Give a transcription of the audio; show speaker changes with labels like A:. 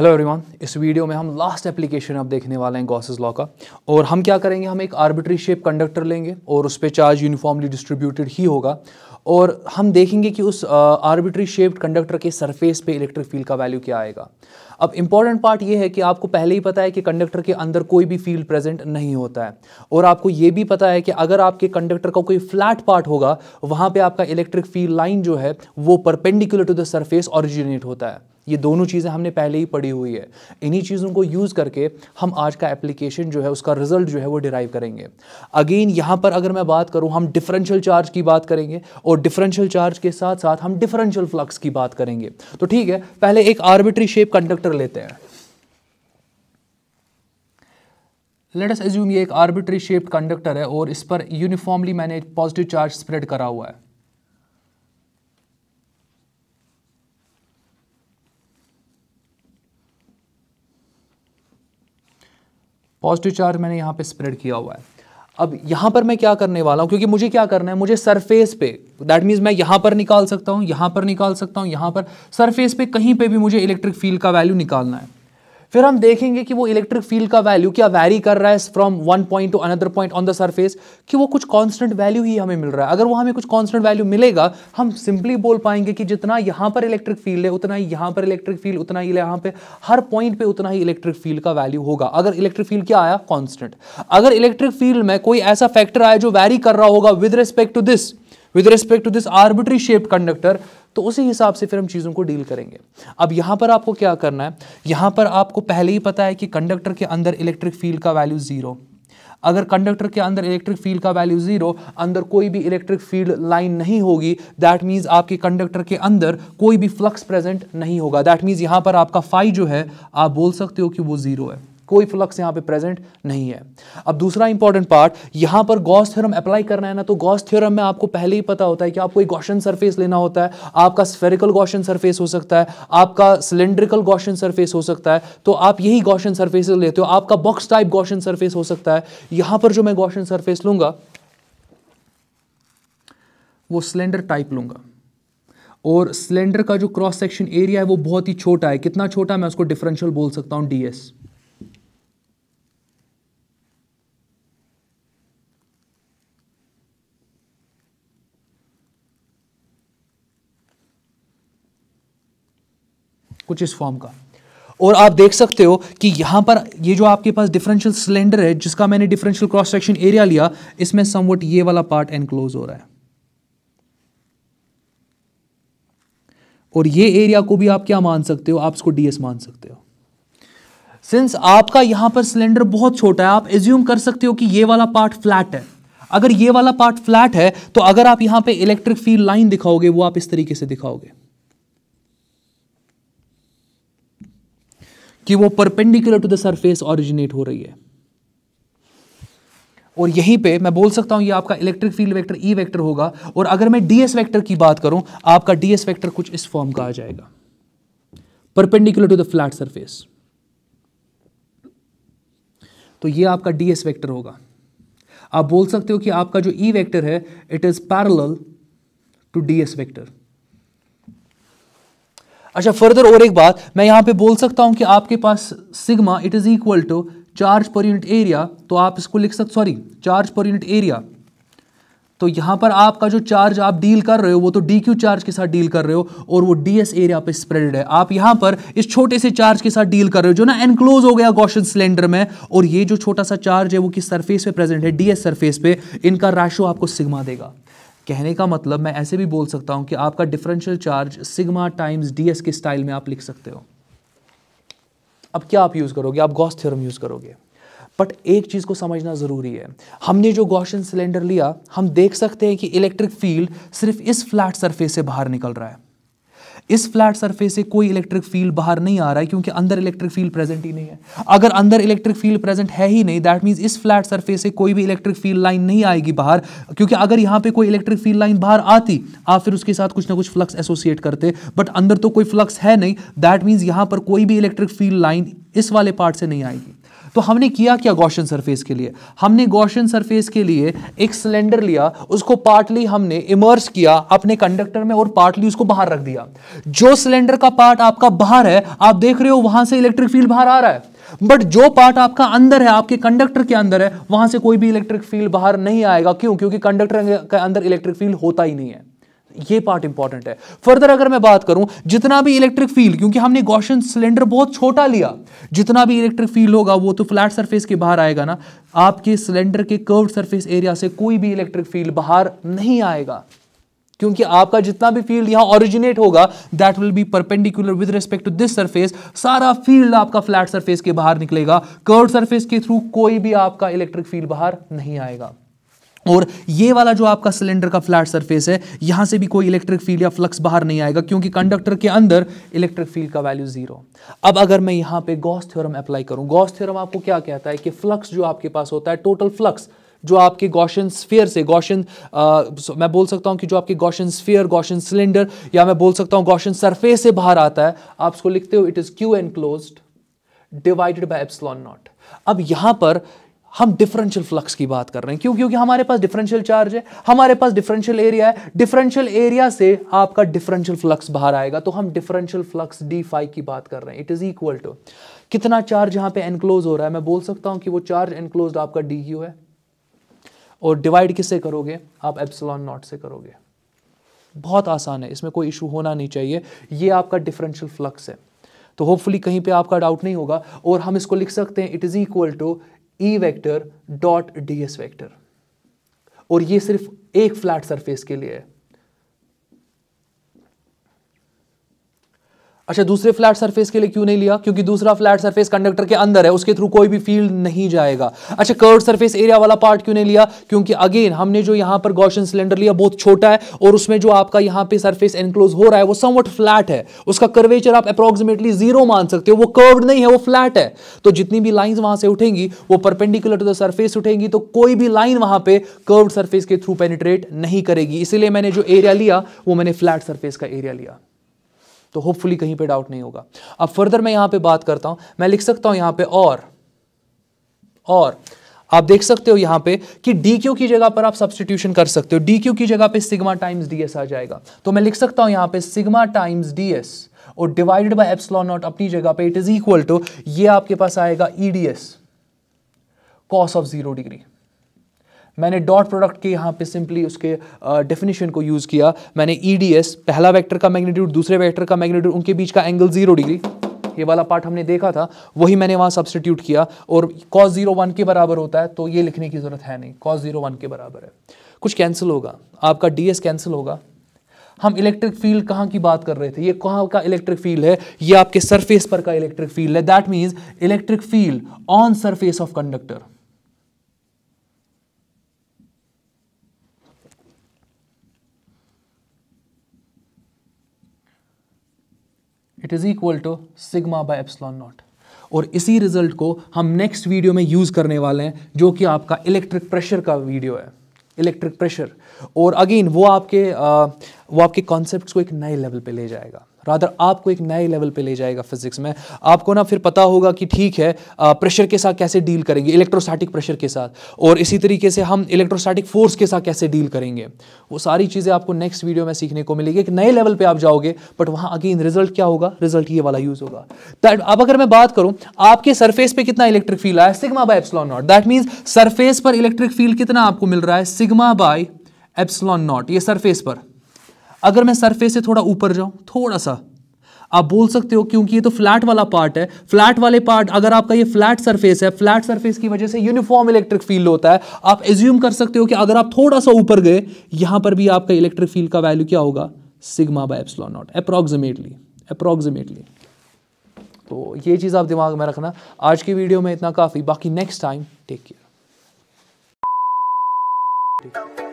A: Hello everyone इस video में हम लास्ट एप्लीकेशन अब देखने वाले हैं गॉसेस लॉ का और हम क्या करेंगे हम एक आर्बिट्री शेप कंडक्टर लेंगे और उस पर चार्ज यूनिफॉर्मली डिस्ट्रीब्यूटेड ही होगा और हम देखेंगे कि उस आर्बिट्री शेप्ड कंडक्टर के सरफेस पे इलेक्ट्रिक फील्ड का वैल्यू क्या आएगा अब इंपॉर्टेंट पार्ट ये है कि आपको पहले ही पता है कि कंडक्टर के अंदर कोई भी फील्ड प्रेजेंट नहीं होता है और आपको ये भी पता है कि अगर आपके कंडक्टर का कोई फ्लैट पार्ट होगा वहाँ पर आपका इलेक्ट्रिक फील्ड लाइन जो है वो perpendicular to the surface originate होता है ये दोनों चीज़ें हमने पहले ही पढ़ी हुई है इन्हीं चीज़ों को यूज़ करके हम आज का एप्लीकेशन जो है उसका रिजल्ट जो है वो डिराइव करेंगे अगेन यहाँ पर अगर मैं बात करूँ हम डिफरेंशियल चार्ज की बात करेंगे और डिफरेंशियल चार्ज के साथ साथ हम डिफरेंशियल फ्लक्स की बात करेंगे तो ठीक है पहले एक आर्बिट्री शेप कंडक्टर लेते हैं लेट अस एज्यूम ये एक आर्बिट्री शेप्ड कंडक्टर है और इस पर यूनिफॉर्मली मैंने पॉजिटिव चार्ज स्प्रेड करा हुआ है पॉजिटिव चार्ज मैंने यहाँ पे स्प्रेड किया हुआ है अब यहाँ पर मैं क्या करने वाला हूँ क्योंकि मुझे क्या करना है मुझे सरफेस पे दैट मीन्स मैं यहाँ पर निकाल सकता हूँ यहाँ पर निकाल सकता हूँ यहाँ पर सरफेस पे कहीं पे भी मुझे इलेक्ट्रिक फील्ड का वैल्यू निकालना है फिर हम देखेंगे कि वो इलेक्ट्रिक फील्ड का वैल्यू क्या वैरी कर रहा है from one point to another point on the surface कि वो कुछ कॉन्स्टेंट वैल्यू ही हमें मिल रहा है अगर वो हमें कुछ कॉन्स्टेंट वैल्यू मिलेगा हम सिंपली बोल पाएंगे कि जितना यहाँ पर इलेक्ट्रिक फील्ड है उतना ही यहाँ पर इलेक्ट्रिक फील्ड उतना ही यहाँ पर हर पॉइंट पर उतना ही इलेक्ट्रिक फील्ड का वैल्यू होगा अगर इलेक्ट्रिक फील्ड क्या आया कॉन्स्टेंट अगर इलेक्ट्रिक फील्ड में कोई ऐसा फैक्टर आया जो वैरी कर रहा होगा with respect to this with respect to this arbitrary shape conductor तो उसी हिसाब से फिर हम चीज़ों को डील करेंगे अब यहाँ पर आपको क्या करना है यहाँ पर आपको पहले ही पता है कि कंडक्टर के अंदर इलेक्ट्रिक फील्ड का वैल्यू ज़ीरो अगर कंडक्टर के अंदर इलेक्ट्रिक फील्ड का वैल्यू जीरो अंदर कोई भी इलेक्ट्रिक फील्ड लाइन नहीं होगी दैट मीन्स आपके कंडक्टर के अंदर कोई भी फ्लक्स प्रेजेंट नहीं होगा दैट मीन्स यहाँ पर आपका फाइव जो है आप बोल सकते हो कि वो जीरो है कोई फ्लक्स यहाँ पे प्रेजेंट नहीं है अब दूसरा इंपॉर्टेंट पार्ट यहाँ पर गॉस थ्योरम अप्लाई करना है ना तो गॉस थ्योरम में आपको पहले ही पता होता है कि आपको एक गॉशन सरफेस लेना होता है आपका स्फेरिकल गॉशन सरफेस हो सकता है आपका सिलेंड्रिकल गॉशन सरफेस हो सकता है तो आप यही गॉशन सरफेस लेते हो आपका बॉक्स टाइप गॉशन सरफेस हो सकता है यहाँ पर जो मैं गॉशन सरफेस लूंगा वो सिलेंडर टाइप लूंगा और सिलेंडर का जो क्रॉस सेक्शन एरिया है वो बहुत ही छोटा है कितना छोटा है? मैं उसको डिफरेंशियल बोल सकता हूँ डीएस कुछ इस फॉर्म का और आप देख सकते हो कि यहाँ पर ये जो आपके पास डिफरेंशियल सिलेंडर है जिसका मैंने डिफरेंशियल क्रॉस सेक्शन एरिया लिया इसमें समवट ये वाला पार्ट एनक्लोज हो रहा है और ये एरिया को भी आप क्या मान सकते हो आप इसको डीएस मान सकते हो सिंस आपका यहां पर सिलेंडर बहुत छोटा है आप एज्यूम कर सकते हो कि ये वाला पार्ट फ्लैट है अगर ये वाला पार्ट फ्लैट है तो अगर आप यहां पे इलेक्ट्रिक फील्ड लाइन दिखाओगे वो आप इस तरीके से दिखाओगे कि वो perpendicular to the surface originate हो रही है और यहीं पे मैं बोल सकता हूं ये आपका electric field vector E vector होगा और अगर मैं डीएस वेक्टर की बात करूं आपका डीएस वेक्टर कुछ इस फॉर्म का आ जाएगा perpendicular to the flat surface तो ये आपका डीएस वेक्टर होगा आप बोल सकते हो कि आपका जो ई e वेक्टर है it is parallel to DS vector अच्छा फर्दर और एक बात मैं यहाँ पे बोल सकता हूँ कि आपके पास sigma it is equal to charge per unit area तो आप इसको लिख सकते sorry charge per unit area तो यहाँ पर आपका जो चार्ज आप डील कर रहे हो वो तो डी क्यू चार्ज के साथ डील कर रहे हो और वो डी एस एरिया पे स्प्रेडेड है आप यहाँ पर इस छोटे से चार्ज के साथ डील कर रहे हो जो ना एनक्लोज हो गया गॉशन सिलेंडर में और ये जो छोटा सा चार्ज है वो किस सरफेस पे प्रेजेंट है डी एस सरफेस पे इनका राशो आपको सिग्मा देगा कहने का मतलब मैं ऐसे भी बोल सकता हूं कि आपका differential charge sigma times DS के स्टाइल में आप लिख सकते हो अब क्या आप यूज़ करोगे आप गॉस थ्योरम यूज़ करोगे बट एक चीज़ को समझना ज़रूरी है हमने जो गॉशन सिलेंडर लिया हम देख सकते हैं कि इलेक्ट्रिक फील्ड सिर्फ इस फ्लैट सरफेस से बाहर निकल रहा है इस फ्लैट सरफेस से कोई इलेक्ट्रिक फील्ड बाहर नहीं आ रहा है क्योंकि अंदर इलेक्ट्रिक फील्ड प्रेजेंट ही नहीं है अगर अंदर इलेक्ट्रिक फील्ड प्रेजेंट है ही नहीं दैट मीन्स इस फ्लैट सरफेस से कोई भी इलेक्ट्रिक फील्ड लाइन नहीं आएगी बाहर क्योंकि अगर यहाँ पे कोई इलेक्ट्रिक फील्ड लाइन बाहर आती आप फिर उसके साथ कुछ ना कुछ फ्लक्स एसोसिएट करते बट अंदर तो कोई फ्लक्स है नहीं दैट मीन्स यहाँ पर कोई भी इलेक्ट्रिक फील्ड लाइन इस वाले पार्ट से नहीं आएगी तो हमने किया क्या गौशन सरफेस के लिए हमने गौशन सरफेस के लिए एक सिलेंडर लिया उसको पार्टली हमने इमर्स किया अपने कंडक्टर में और पार्टली उसको बाहर रख दिया जो सिलेंडर का पार्ट आपका बाहर है आप देख रहे हो वहां से इलेक्ट्रिक फील्ड बाहर आ रहा है बट जो पार्ट आपका अंदर है आपके कंडक्टर के अंदर है वहां से कोई भी इलेक्ट्रिक फील्ड बाहर नहीं आएगा क्यों क्योंकि कंडक्टर के अंदर इलेक्ट्रिक फील्ड होता ही नहीं है ये पार्ट इंपॉर्टेंट है फर्दर अगर मैं बात करूं जितना भी इलेक्ट्रिक फील्ड क्योंकि हमने गौशन सिलेंडर बहुत छोटा लिया जितना भी इलेक्ट्रिक फील्ड होगा वो तो फ्लैट सरफेस के बाहर आएगा ना आपके सिलेंडर के कर्व सरफेस एरिया से कोई भी इलेक्ट्रिक फील्ड बाहर नहीं आएगा क्योंकि आपका जितना भी फील्ड यहां ओरिजिनेट होगा that will be perpendicular with respect to this surface सारा फील्ड आपका फ्लैट सरफेस के बाहर निकलेगा कर्व सरफेस के थ्रू कोई भी आपका इलेक्ट्रिक फील्ड बाहर नहीं आएगा और ये वाला जो आपका सिलेंडर का फ्लैट सरफेस है यहां से भी कोई इलेक्ट्रिक फील्ड या फ्लक्स बाहर नहीं आएगा क्योंकि कंडक्टर के अंदर इलेक्ट्रिक फील्ड का वैल्यू जीरो अब अगर मैं यहां पे गॉस थ्योरम अप्लाई करूं गॉस थ्योरम आपको क्या कहता है कि फ्लक्स जो आपके पास होता है टोटल फ्लक्स जो आपके गौशन स्फेयर से गौशन मैं बोल सकता हूं कि जो आपके गौशन स्फेयर गौशन सिलेंडर या मैं बोल सकता हूँ गौशन सरफेस से बाहर आता है आप उसको लिखते हो it is Q enclose divided by epsilon naught अब यहां पर हम डिफरेंशियल फ्लक्स की बात कर रहे हैं क्यों क्योंकि हमारे पास डिफरेंशियल चार्ज है हमारे पास डिफरेंशियल एरिया है डिफरेंशियल एरिया से आपका डिफरेंशियल फ्लक्स बाहर आएगा तो हम डिफरेंशियल फ्लक्स डी फाइव की बात कर रहे हैं इट इज इक्वल टू कितना चार्ज यहां पे एनक्लोज हो रहा है मैं बोल सकता हूं कि वो चार्ज एनक्लोज आपका डी क्यू है और डिवाइड किससे करोगे आप एप्सलॉन नॉट से करोगे बहुत आसान है इसमें कोई इशू होना नहीं चाहिए ये आपका डिफरेंशियल फ्लक्स है तो होपफुली कहीं पे आपका डाउट नहीं होगा और हम इसको लिख सकते हैं it is equal to E vector dot D S vector और ये सिर्फ एक फ्लैट सरफेस के लिए है अच्छा दूसरे फ्लैट सरफेस के लिए क्यों नहीं लिया क्योंकि दूसरा फ्लैट सरफेस कंडक्टर के अंदर है उसके थ्रू कोई भी फील्ड नहीं जाएगा अच्छा कर्व सरफेस एरिया वाला पार्ट क्यों नहीं लिया क्योंकि अगेन हमने जो यहां पर गॉशन सिलेंडर लिया बहुत छोटा है और उसमें जो आपका यहां पे सर्फेस एनक्लोज हो रहा है वो समवट फ्लैट है उसका कर्वेचर आप अप्रोक्सिमेटली जीरो मान सकते हो वो कर्व नहीं है वो फ्लैट है तो जितनी भी लाइन वहां से उठेंगी वो परपेंडिकुलर टू द सर्फेस उठेंगी तो कोई भी लाइन वहां पर कर्व सर्फेस के थ्रू पेनिट्रेट नहीं करेगी इसीलिए मैंने जो एरिया लिया वो मैंने फ्लैट सर्फेस का एरिया लिया तो होपफुली कहीं पे डाउट नहीं होगा अब फर्दर मैं यहां पे बात करता हूं मैं लिख सकता हूं यहां पे और और आप देख सकते हो यहां पे कि डी क्यू की जगह पर आप सब्सटीट्यूशन कर सकते हो डी क्यू की जगह पे सिग्मा टाइम्स डी एस आ जाएगा तो मैं लिख सकता हूं यहां पे सिग्मा टाइम्स डी एस और डिवाइडेड बाय एप्सिलॉन नॉट अपनी जगह पे इट इज इक्वल टू ये आपके पास आएगा E D S cos of zero degree मैंने डॉट प्रोडक्ट के यहाँ पे सिंपली उसके डेफिनेशन uh, को यूज़ किया मैंने ई e पहला वेक्टर का मैग्नीट्यूड दूसरे वेक्टर का मैग्नीट्यूड उनके बीच का एंगल जीरो डिग्री ये वाला पार्ट हमने देखा था वही मैंने वहाँ सब्सटीट्यूट किया और कॉस जीरो वन के बराबर होता है तो ये लिखने की ज़रूरत है नहीं कॉस जीरो वन के बराबर है कुछ कैंसिल होगा आपका डी कैंसिल होगा हम इलेक्ट्रिक फील्ड कहाँ की बात कर रहे थे ये कहाँ का इलेक्ट्रिक फील्ड है ये आपके सरफेस पर का इलेक्ट्रिक फील्ड है that means electric field on surface of conductor it is equal to sigma by epsilon naught और इसी रिजल्ट को हम नेक्स्ट वीडियो में यूज़ करने वाले हैं जो कि आपका इलेक्ट्रिक प्रेशर का वीडियो है इलेक्ट्रिक प्रेशर और अगेन वो आपके आ, uh, वो आपके कॉन्सेप्ट को एक नए लेवल पे ले जाएगा रादर आपको एक नए लेवल पे ले जाएगा फिजिक्स में आपको ना फिर पता होगा कि ठीक है प्रेशर के साथ कैसे डील करेंगे इलेक्ट्रोस्टैटिक प्रेशर के साथ और इसी तरीके से हम इलेक्ट्रोस्टैटिक फोर्स के साथ कैसे डील करेंगे वो सारी चीज़ें आपको नेक्स्ट वीडियो में सीखने को मिलेगी एक नए लेवल पर आप जाओगे बट वहाँ अगेन रिजल्ट क्या होगा रिजल्ट ये वाला यूज़ होगा दैट अब अगर मैं बात करूँ आपके सरफेस पर कितना इलेक्ट्रिक फील्ड आया sigma by epsilon naught that means surface पर इलेक्ट्रिक फील्ड कितना आपको मिल रहा है सिग्मा बाय एप्सलॉन नॉट ये सरफेस पर अगर मैं सरफेस से थोड़ा ऊपर जाऊं थोड़ा सा आप बोल सकते हो क्योंकि ये तो फ्लैट वाला पार्ट है फ्लैट वाले पार्ट अगर आपका ये फ्लैट सरफेस है फ्लैट सरफेस की वजह से यूनिफॉर्म इलेक्ट्रिक फील्ड होता है आप एज्यूम कर सकते हो कि अगर आप थोड़ा सा ऊपर गए यहां पर भी आपका इलेक्ट्रिक फील्ड का वैल्यू क्या होगा sigma by epsilon naught approximately approximately तो ये चीज़ आप दिमाग में रखना आज की वीडियो में इतना काफ़ी बाकी नेक्स्ट टाइम टेक केयर